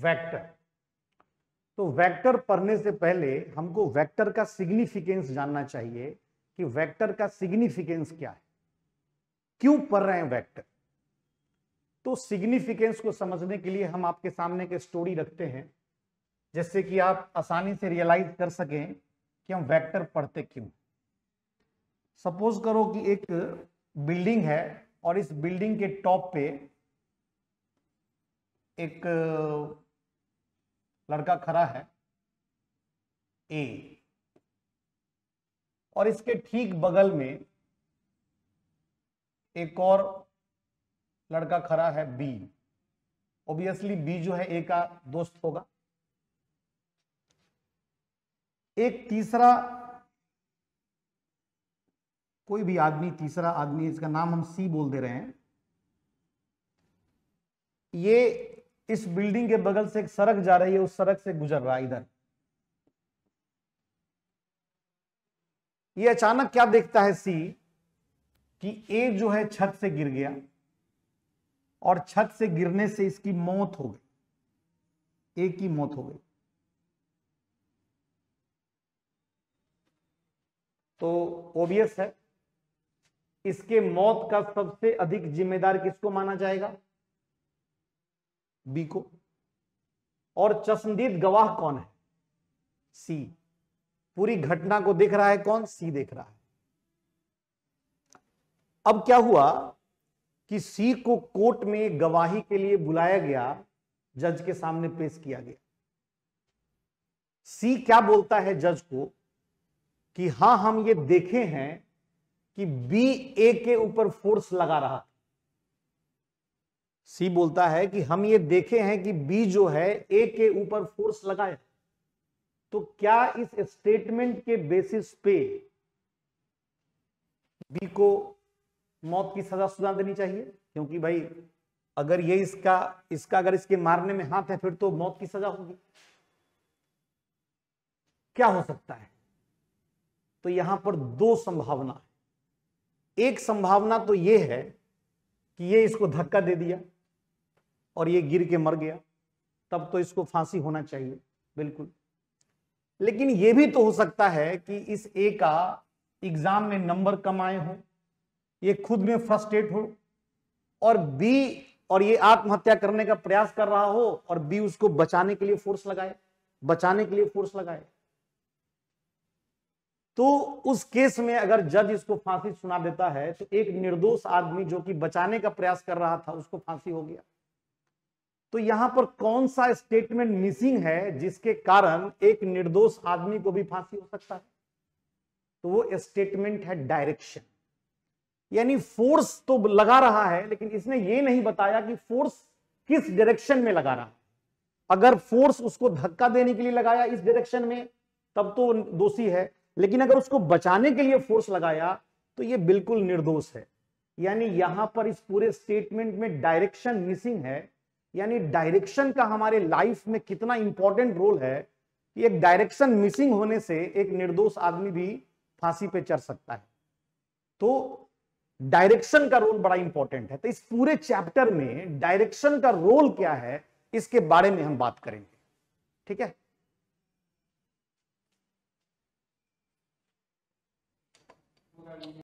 vector तो vector पढ़ने से पहले हमको वेक्टर का सिग्निफिकेंस जानना चाहिए कि वेक्टर का सिग्निफिकेंस क्या है क्यों पढ़ रहे हैं वेक्टर तो सिग्निफिकेंस को समझने के लिए हम आपके सामने के स्टोरी रखते हैं जिससे कि आप आसानी से रियलाइज कर सकें कि हम वेक्टर पढ़ते क्यों सपोज करो कि एक बिल्डिंग है और इस बिल्डिंग के टॉप पे एक लड़का खड़ा है ए और इसके ठीक बगल में एक और लड़का खड़ा है बी ऑब्वियसली बी जो है ए का दोस्त होगा एक तीसरा कोई भी आदमी तीसरा आदमी इसका नाम हम सी बोल दे रहे हैं ये इस बिल्डिंग के बगल से एक सड़क जा रही है उस सड़क से गुजर रहा है इधर ये अचानक क्या देखता है सी कि ए जो है छत से गिर गया और छत से गिरने से इसकी मौत हो गई ए की मौत हो गई तो ओबियस है इसके मौत का सबसे अधिक जिम्मेदार किसको माना जाएगा बी को और चश्मदीद गवाह कौन है सी पूरी घटना को देख रहा है कौन सी देख रहा है अब क्या हुआ कि सी को कोर्ट में गवाही के लिए बुलाया गया जज के सामने पेश किया गया सी क्या बोलता है जज को कि हां हम ये देखे हैं कि बी ए के ऊपर फोर्स लगा रहा था सी बोलता है कि हम ये देखे हैं कि बी जो है ए के ऊपर फोर्स लगाए तो क्या इस स्टेटमेंट के बेसिस पे बी को मौत की सजा सुना देनी चाहिए क्योंकि भाई अगर ये इसका इसका अगर इसके मारने में हाथ है फिर तो मौत की सजा होगी क्या हो सकता है तो यहां पर दो संभावना है एक संभावना तो यह है कि ये इसको धक्का दे दिया और ये गिर के मर गया तब तो इसको फांसी होना चाहिए बिल्कुल लेकिन ये भी तो हो सकता है कि इस ए का एग्जाम में नंबर कम आए हो ये खुद में फ्रस्ट्रेट हो और बी और ये आत्महत्या करने का प्रयास कर रहा हो और बी उसको बचाने के लिए फोर्स लगाए बचाने के लिए फोर्स लगाए तो उस केस में अगर जज इसको फांसी सुना देता है तो एक निर्दोष आदमी जो कि बचाने का प्रयास कर रहा था उसको फांसी हो गया तो यहां पर कौन सा स्टेटमेंट मिसिंग है जिसके कारण एक निर्दोष आदमी को भी फांसी हो सकता है तो वो स्टेटमेंट है डायरेक्शन यानी फोर्स तो लगा रहा है लेकिन इसने ये नहीं बताया कि फोर्स किस डायरेक्शन में लगा रहा अगर फोर्स उसको धक्का देने के लिए लगाया इस डायरेक्शन में तब तो दोषी है लेकिन अगर उसको बचाने के लिए फोर्स लगाया तो ये बिल्कुल निर्दोष है यानी यहां पर इस पूरे स्टेटमेंट में डायरेक्शन मिसिंग है यानी डायरेक्शन का हमारे लाइफ में कितना इंपॉर्टेंट रोल है कि एक डायरेक्शन मिसिंग होने से एक निर्दोष आदमी भी फांसी पे चढ़ सकता है तो डायरेक्शन का रोल बड़ा इंपॉर्टेंट है तो इस पूरे चैप्टर में डायरेक्शन का रोल क्या है इसके बारे में हम बात करेंगे ठीक है